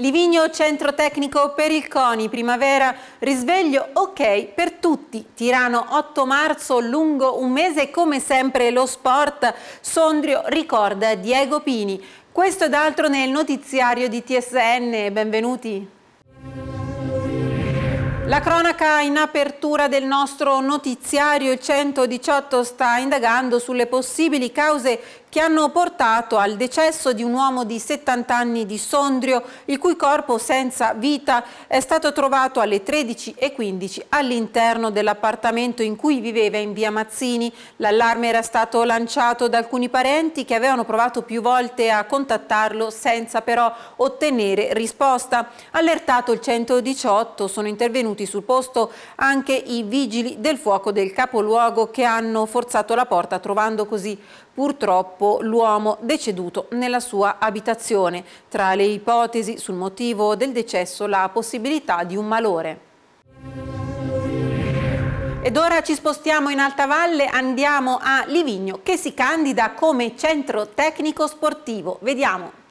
Livigno centro tecnico per il CONI, primavera, risveglio ok per tutti. Tirano 8 marzo, lungo un mese come sempre lo sport. Sondrio ricorda Diego Pini. Questo ed altro nel notiziario di TSN. Benvenuti. La cronaca in apertura del nostro notiziario 118 sta indagando sulle possibili cause che hanno portato al decesso di un uomo di 70 anni di Sondrio, il cui corpo senza vita è stato trovato alle 13.15 all'interno dell'appartamento in cui viveva in via Mazzini. L'allarme era stato lanciato da alcuni parenti che avevano provato più volte a contattarlo senza però ottenere risposta. Allertato il 118 sono intervenuti sul posto anche i vigili del fuoco del capoluogo che hanno forzato la porta trovando così purtroppo l'uomo deceduto nella sua abitazione. Tra le ipotesi sul motivo del decesso la possibilità di un malore. Ed ora ci spostiamo in Alta Valle, andiamo a Livigno che si candida come centro tecnico sportivo. Vediamo.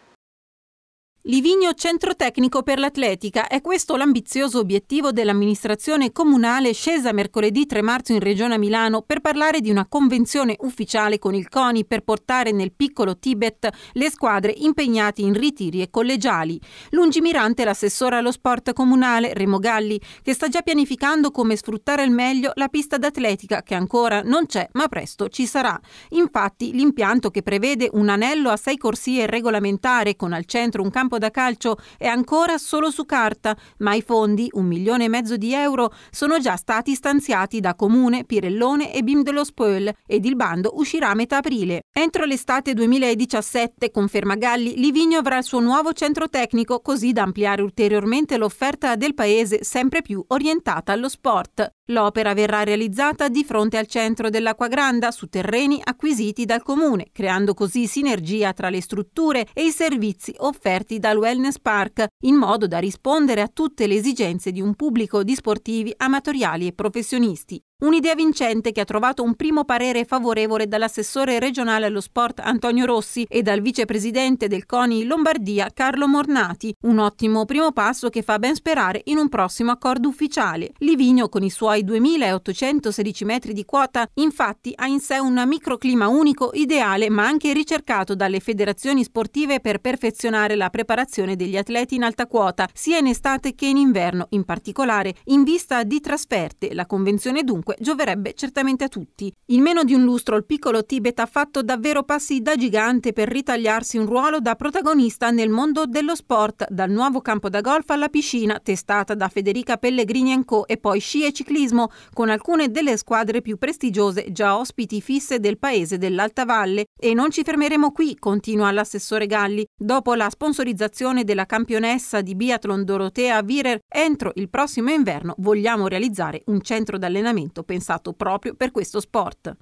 Livigno centro tecnico per l'atletica. È questo l'ambizioso obiettivo dell'amministrazione comunale scesa mercoledì 3 marzo in Regione a Milano per parlare di una convenzione ufficiale con il CONI per portare nel piccolo Tibet le squadre impegnate in ritiri e collegiali. Lungimirante l'assessore allo sport comunale Remo Galli che sta già pianificando come sfruttare al meglio la pista d'atletica che ancora non c'è ma presto ci sarà. Infatti l'impianto che prevede un anello a sei corsie regolamentare con al centro un campo campo da calcio è ancora solo su carta, ma i fondi, un milione e mezzo di euro, sono già stati stanziati da Comune, Pirellone e BIM dello Spoel ed il bando uscirà a metà aprile. Entro l'estate 2017, conferma Galli, Livigno avrà il suo nuovo centro tecnico così da ampliare ulteriormente l'offerta del paese sempre più orientata allo sport. L'opera verrà realizzata di fronte al centro dell'Acqua Granda su terreni acquisiti dal comune, creando così sinergia tra le strutture e i servizi offerti dal Wellness Park, in modo da rispondere a tutte le esigenze di un pubblico di sportivi amatoriali e professionisti. Un'idea vincente che ha trovato un primo parere favorevole dall'assessore regionale allo sport Antonio Rossi e dal vicepresidente del CONI Lombardia Carlo Mornati, un ottimo primo passo che fa ben sperare in un prossimo accordo ufficiale. Livigno con i suoi 2816 metri di quota infatti ha in sé un microclima unico ideale ma anche ricercato dalle federazioni sportive per perfezionare la preparazione degli atleti in alta quota sia in estate che in inverno, in particolare in vista di trasferte. La convenzione dunque dunque gioverebbe certamente a tutti. In meno di un lustro il piccolo Tibet ha fatto davvero passi da gigante per ritagliarsi un ruolo da protagonista nel mondo dello sport, dal nuovo campo da golf alla piscina, testata da Federica Pellegrini Co e poi sci e ciclismo, con alcune delle squadre più prestigiose già ospiti fisse del paese dell'Alta Valle. E non ci fermeremo qui, continua l'assessore Galli. Dopo la sponsorizzazione della campionessa di biathlon Dorotea Virer, entro il prossimo inverno vogliamo realizzare un centro d'allenamento pensato proprio per questo sport.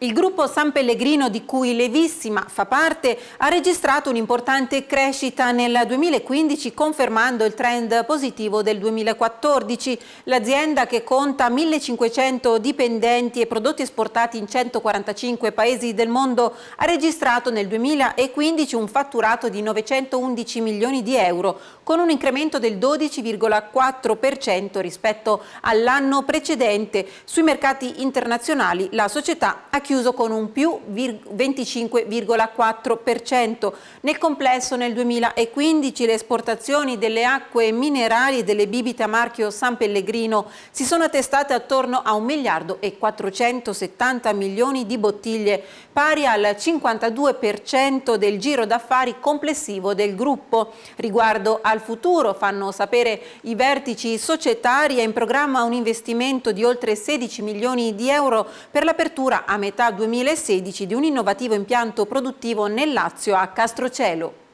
Il gruppo San Pellegrino di cui Levissima fa parte ha registrato un'importante crescita nel 2015 confermando il trend positivo del 2014. L'azienda che conta 1500 dipendenti e prodotti esportati in 145 paesi del mondo ha registrato nel 2015 un fatturato di 911 milioni di euro con un incremento del 12,4% rispetto all'anno precedente. Sui mercati internazionali la società ha chiuso con un più 25,4%. Nel complesso nel 2015 le esportazioni delle acque minerali e delle bibite a marchio San Pellegrino si sono attestate attorno a 1 miliardo e 470 milioni di bottiglie, pari al 52% del giro d'affari complessivo del gruppo. Riguardo al futuro, fanno sapere i vertici societari, è in programma un investimento di oltre 16 milioni di euro per l'apertura a metà metà 2016 di un innovativo impianto produttivo nel Lazio a Castrocelo.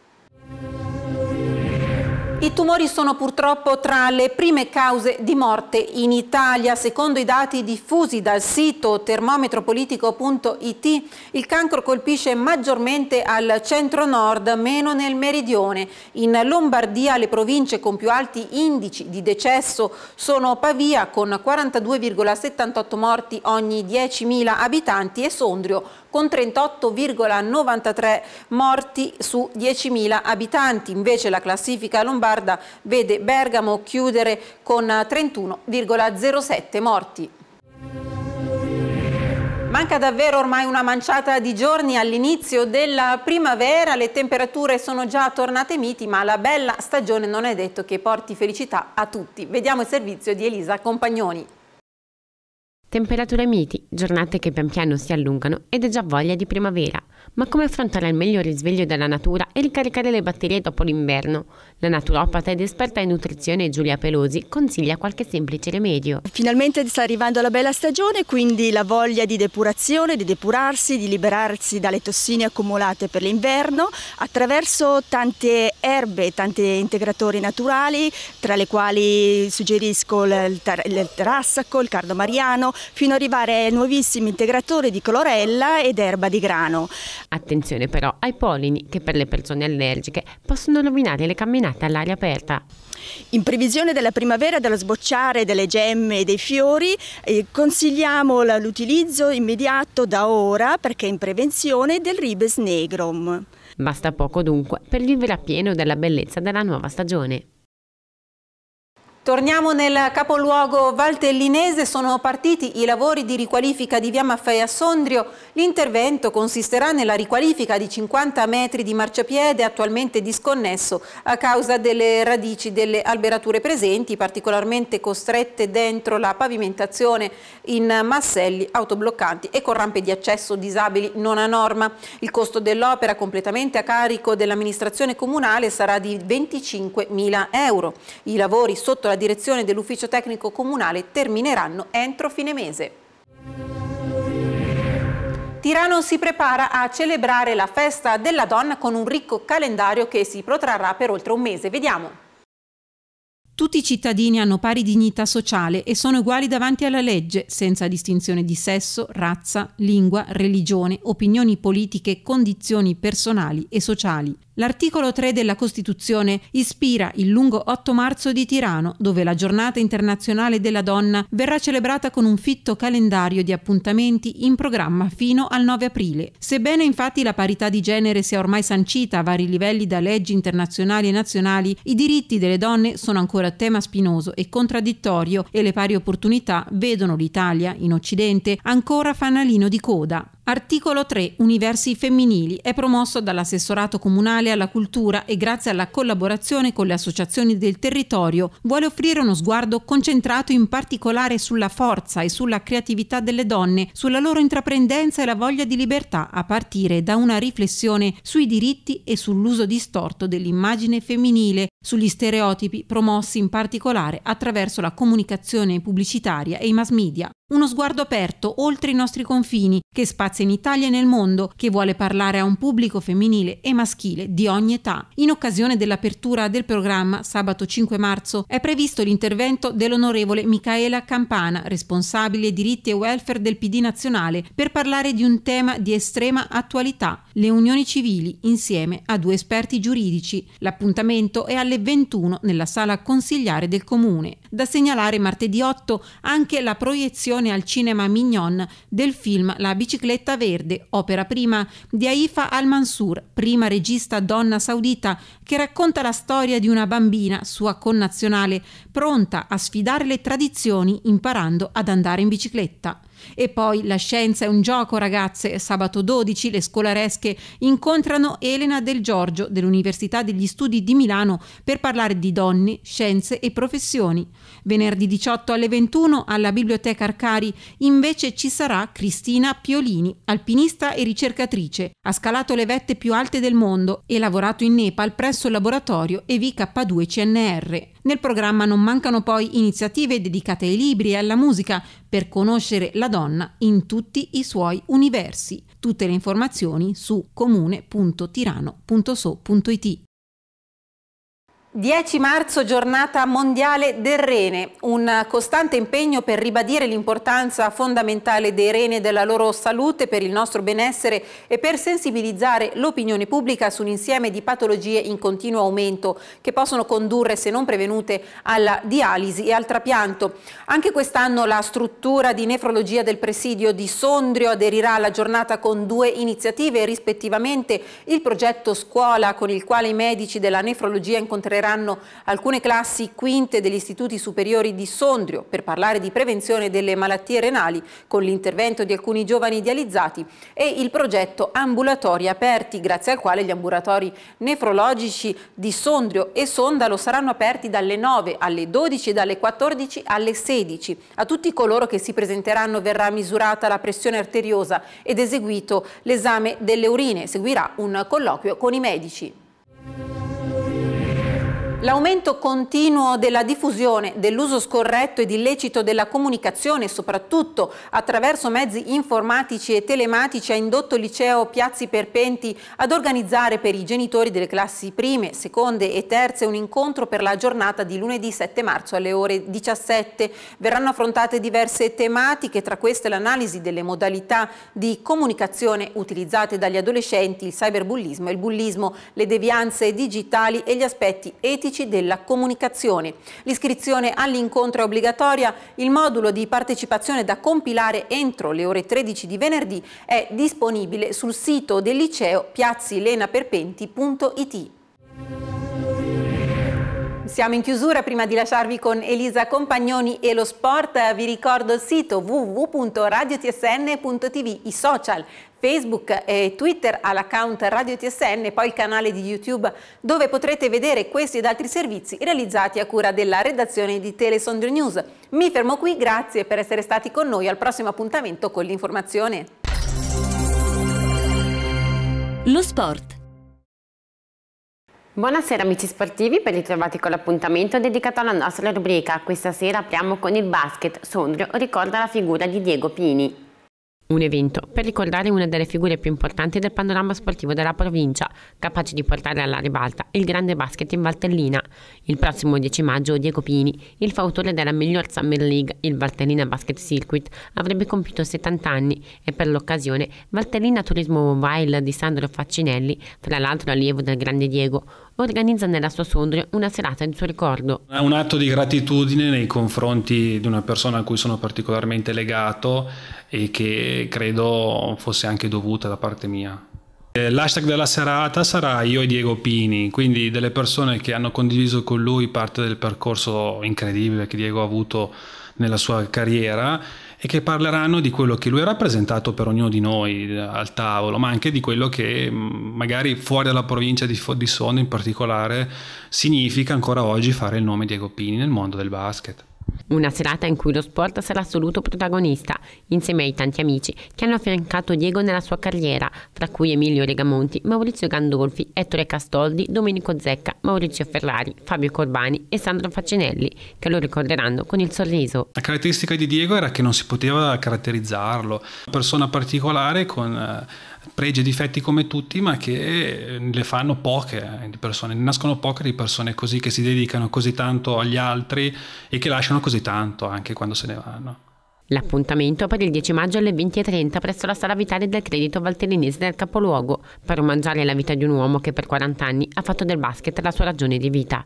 I tumori sono purtroppo tra le prime cause di morte in Italia. Secondo i dati diffusi dal sito termometropolitico.it, il cancro colpisce maggiormente al centro-nord, meno nel meridione. In Lombardia le province con più alti indici di decesso sono Pavia con 42,78 morti ogni 10.000 abitanti e Sondrio con 38,93 morti su 10.000 abitanti. Invece la classifica lombarda vede Bergamo chiudere con 31,07 morti. Manca davvero ormai una manciata di giorni all'inizio della primavera, le temperature sono già tornate miti, ma la bella stagione non è detto che porti felicità a tutti. Vediamo il servizio di Elisa Compagnoni. Temperature miti, giornate che pian piano si allungano ed è già voglia di primavera. Ma come affrontare al meglio il risveglio della natura e ricaricare le batterie dopo l'inverno? La naturopata ed esperta in nutrizione Giulia Pelosi consiglia qualche semplice rimedio. Finalmente sta arrivando la bella stagione, quindi la voglia di depurazione, di depurarsi, di liberarsi dalle tossine accumulate per l'inverno attraverso tante erbe, tanti integratori naturali, tra le quali suggerisco il, tar- il tarassaco, il cardo mariano, fino ad arrivare ai nuovissimi integratori di clorella ed erba di grano. Attenzione però ai polini che per le persone allergiche possono rovinare le camminate all'aria aperta. In previsione della primavera, dello sbocciare delle gemme e dei fiori, eh, consigliamo l'utilizzo immediato da ora perché in prevenzione del ribes negrum. Basta poco dunque per vivere a pieno della bellezza della nuova stagione. Torniamo nel capoluogo valtellinese, sono partiti i lavori di riqualifica di via Maffei a Sondrio. L'intervento consisterà nella riqualifica di 50 metri di marciapiede attualmente disconnesso a causa delle radici delle alberature presenti, particolarmente costrette dentro la pavimentazione in masselli autobloccanti e con rampe di accesso disabili non a norma. Il costo dell'opera completamente a carico dell'amministrazione comunale sarà di 25 mila euro. I lavori sotto la la direzione dell'ufficio tecnico comunale termineranno entro fine mese. Tirano si prepara a celebrare la festa della donna con un ricco calendario che si protrarrà per oltre un mese. Vediamo. Tutti i cittadini hanno pari dignità sociale e sono uguali davanti alla legge, senza distinzione di sesso, razza, lingua, religione, opinioni politiche, condizioni personali e sociali. L'articolo 3 della Costituzione ispira il lungo 8 marzo di Tirano, dove la giornata internazionale della donna verrà celebrata con un fitto calendario di appuntamenti in programma fino al 9 aprile. Sebbene infatti la parità di genere sia ormai sancita a vari livelli da leggi internazionali e nazionali, i diritti delle donne sono ancora tema spinoso e contraddittorio e le pari opportunità vedono l'Italia, in Occidente, ancora fanalino di coda. Articolo 3. Universi femminili è promosso dall'assessorato comunale alla cultura e grazie alla collaborazione con le associazioni del territorio vuole offrire uno sguardo concentrato in particolare sulla forza e sulla creatività delle donne, sulla loro intraprendenza e la voglia di libertà a partire da una riflessione sui diritti e sull'uso distorto dell'immagine femminile sugli stereotipi promossi in particolare attraverso la comunicazione pubblicitaria e i mass media. Uno sguardo aperto oltre i nostri confini, che spazia in Italia e nel mondo, che vuole parlare a un pubblico femminile e maschile di ogni età. In occasione dell'apertura del programma, sabato 5 marzo, è previsto l'intervento dell'onorevole Michaela Campana, responsabile diritti e welfare del PD nazionale, per parlare di un tema di estrema attualità, le unioni civili, insieme a due esperti giuridici. L'appuntamento è alle alle 21 nella sala consigliare del comune. Da segnalare martedì 8 anche la proiezione al cinema Mignon del film La bicicletta verde, opera prima di Aifa Al-Mansur, prima regista donna saudita che racconta la storia di una bambina, sua connazionale, pronta a sfidare le tradizioni imparando ad andare in bicicletta. E poi La scienza è un gioco, ragazze, sabato 12 le scolaresche incontrano Elena Del Giorgio dell'Università degli Studi di Milano per parlare di donne, scienze e professioni. Venerdì 18 alle 21 alla Biblioteca Arcari invece ci sarà Cristina Piolini, alpinista e ricercatrice. Ha scalato le vette più alte del mondo e lavorato in Nepal presso il laboratorio EVK2 CNR. Nel programma non mancano poi iniziative dedicate ai libri e alla musica per conoscere la donna in tutti i suoi universi. Tutte le informazioni su comune.tirano.so.it. 10 marzo, giornata mondiale del rene, un costante impegno per ribadire l'importanza fondamentale dei rene e della loro salute per il nostro benessere e per sensibilizzare l'opinione pubblica su un insieme di patologie in continuo aumento che possono condurre, se non prevenute, alla dialisi e al trapianto. Anche quest'anno la struttura di nefrologia del presidio di Sondrio aderirà alla giornata con due iniziative, rispettivamente il progetto scuola con il quale i medici della nefrologia incontreranno convocheranno alcune classi quinte degli istituti superiori di Sondrio per parlare di prevenzione delle malattie renali con l'intervento di alcuni giovani idealizzati e il progetto Ambulatori Aperti, grazie al quale gli ambulatori nefrologici di Sondrio e Sondalo saranno aperti dalle 9 alle 12 e dalle 14 alle 16. A tutti coloro che si presenteranno verrà misurata la pressione arteriosa ed eseguito l'esame delle urine. Seguirà un colloquio con i medici. L'aumento continuo della diffusione dell'uso scorretto ed illecito della comunicazione, soprattutto attraverso mezzi informatici e telematici, ha indotto il liceo Piazzi Perpenti ad organizzare per i genitori delle classi prime, seconde e terze un incontro per la giornata di lunedì 7 marzo alle ore 17. Verranno affrontate diverse tematiche, tra queste l'analisi delle modalità di comunicazione utilizzate dagli adolescenti, il cyberbullismo e il bullismo, le devianze digitali e gli aspetti etici uffici della comunicazione. L'iscrizione all'incontro è obbligatoria, il modulo di partecipazione da compilare entro le ore 13 di venerdì è disponibile sul sito del liceo piazzilenaperpenti.it. Siamo in chiusura, prima di lasciarvi con Elisa Compagnoni e lo sport vi ricordo il sito www.radiotsn.tv, i social Facebook e Twitter all'account Radio TSN e poi il canale di YouTube dove potrete vedere questi ed altri servizi realizzati a cura della redazione di Telesondrio News. Mi fermo qui, grazie per essere stati con noi, al prossimo appuntamento con l'informazione. Lo sport Buonasera amici sportivi, ben ritrovati con l'appuntamento dedicato alla nostra rubrica. Questa sera apriamo con il basket. Sondrio ricorda la figura di Diego Pini un evento per ricordare una delle figure più importanti del panorama sportivo della provincia, capace di portare alla ribalta il grande basket in Valtellina. Il prossimo 10 maggio Diego Pini, il fautore della miglior Summer League, il Valtellina Basket Circuit, avrebbe compiuto 70 anni e per l'occasione Valtellina Turismo Mobile di Sandro Faccinelli, tra l'altro allievo del grande Diego, organizza nella sua Sondrio una serata in suo ricordo. È un atto di gratitudine nei confronti di una persona a cui sono particolarmente legato e che credo fosse anche dovuta da parte mia. Eh, l'hashtag della serata sarà io e Diego Pini, quindi delle persone che hanno condiviso con lui parte del percorso incredibile che Diego ha avuto nella sua carriera e che parleranno di quello che lui ha rappresentato per ognuno di noi eh, al tavolo, ma anche di quello che mm, magari fuori dalla provincia di, di Sonno in particolare significa ancora oggi fare il nome Diego Pini nel mondo del basket. Una serata in cui lo sport sarà assoluto protagonista, insieme ai tanti amici che hanno affiancato Diego nella sua carriera, tra cui Emilio Regamonti, Maurizio Gandolfi, Ettore Castoldi, Domenico Zecca, Maurizio Ferrari, Fabio Corbani e Sandro Facinelli, che lo ricorderanno con il sorriso. La caratteristica di Diego era che non si poteva caratterizzarlo, persona particolare con eh, pregi e difetti come tutti, ma che le fanno poche eh, di persone, nascono poche di persone così che si dedicano così tanto agli altri e che lasciano così tanto anche quando se ne vanno. L'appuntamento per il 10 maggio alle 20.30 presso la sala vitale del credito valtellinese del capoluogo, per mangiare la vita di un uomo che per 40 anni ha fatto del basket la sua ragione di vita.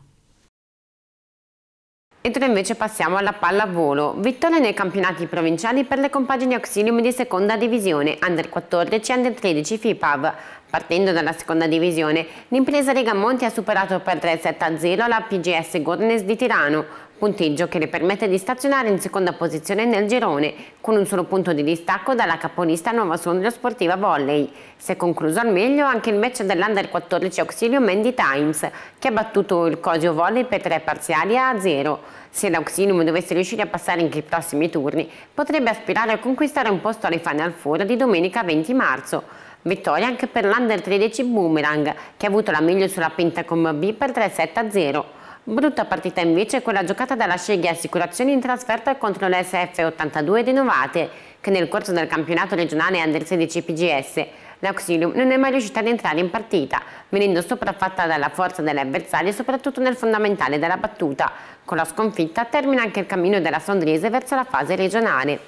Mentre invece passiamo alla pallavolo. Vittoria nei campionati provinciali per le compagini auxilium di seconda divisione, under 14 e under 13 FIPAV. Partendo dalla seconda divisione, l'impresa Lega Monti ha superato per 3-7-0 la PGS Gornes di Tirano, punteggio che le permette di stazionare in seconda posizione nel girone, con un solo punto di distacco dalla capolista Nuova Sondrio Sportiva Volley. Si è concluso al meglio anche il match dell'Under 14 Auxilium Mandy Times, che ha battuto il Cosio Volley per tre parziali a 0. Se l'Auxinum dovesse riuscire a passare anche i prossimi turni, potrebbe aspirare a conquistare un posto alle Final Four di domenica 20 marzo. Vittoria anche per l'Under 13 Boomerang, che ha avuto la meglio sulla Pentacom B per 3-7-0. Brutta partita invece quella giocata dalla Sceglie Assicurazioni in trasferta contro l'SF 82 di Novate, che nel corso del campionato regionale Under 16 PGS L'Auxilium non è mai riuscita ad entrare in partita, venendo sopraffatta dalla forza delle dell'avversario soprattutto nel fondamentale della battuta. Con la sconfitta termina anche il cammino della Sondrese verso la fase regionale.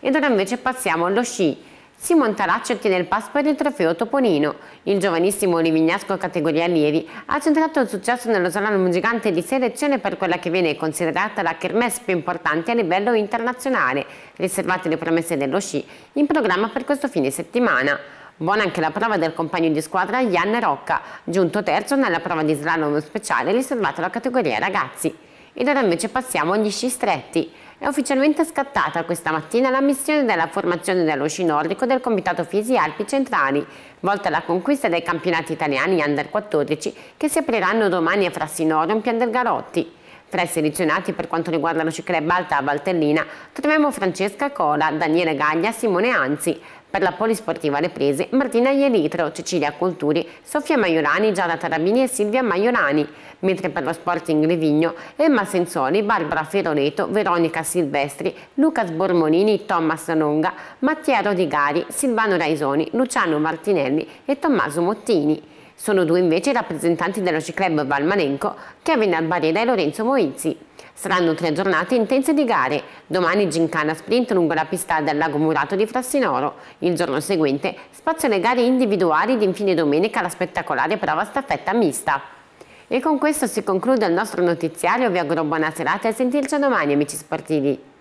Ed ora invece passiamo allo sci. Simon Taracci ottiene il passo per il trofeo Toponino. Il giovanissimo Livignasco categoria allievi ha centrato il successo nello slalom gigante di selezione per quella che viene considerata la kermesse più importante a livello internazionale, riservate le promesse dello sci, in programma per questo fine settimana. Buona anche la prova del compagno di squadra Jan Rocca, giunto terzo nella prova di slalom speciale riservata alla categoria ragazzi. Ed ora invece passiamo agli sci stretti. È ufficialmente scattata questa mattina la missione della formazione dello sci nordico del Comitato Fisi Alpi Centrali, volta alla conquista dei campionati italiani Under 14 che si apriranno domani a Frassinoro in Pian del Garotti. Tra i selezionati per quanto riguarda lo sci club Alta a Valtellina troviamo Francesca Cola, Daniele Gaglia, Simone Anzi, per la polisportiva Le prese Martina Ielitro, Cecilia Colturi, Sofia Maiorani, Giada Tarabini e Silvia Maiorani, mentre per lo Sporting Levigno, Emma Sensoli, Barbara Feroleto, Veronica Silvestri, Lucas Bormonini, Thomas Longa, Mattia Rodigari, Silvano Raisoni, Luciano Martinelli e Tommaso Mottini. Sono due invece i rappresentanti della C-Club Valmanenco, Kevin Albareda e Lorenzo Moizzi. Saranno tre giornate intense di gare, domani gincana sprint lungo la pista del Lago Murato di Frassinoro, il giorno seguente spazio alle gare individuali ed infine domenica la spettacolare prova staffetta mista. E con questo si conclude il nostro notiziario, vi auguro buona serata e sentirci domani amici sportivi.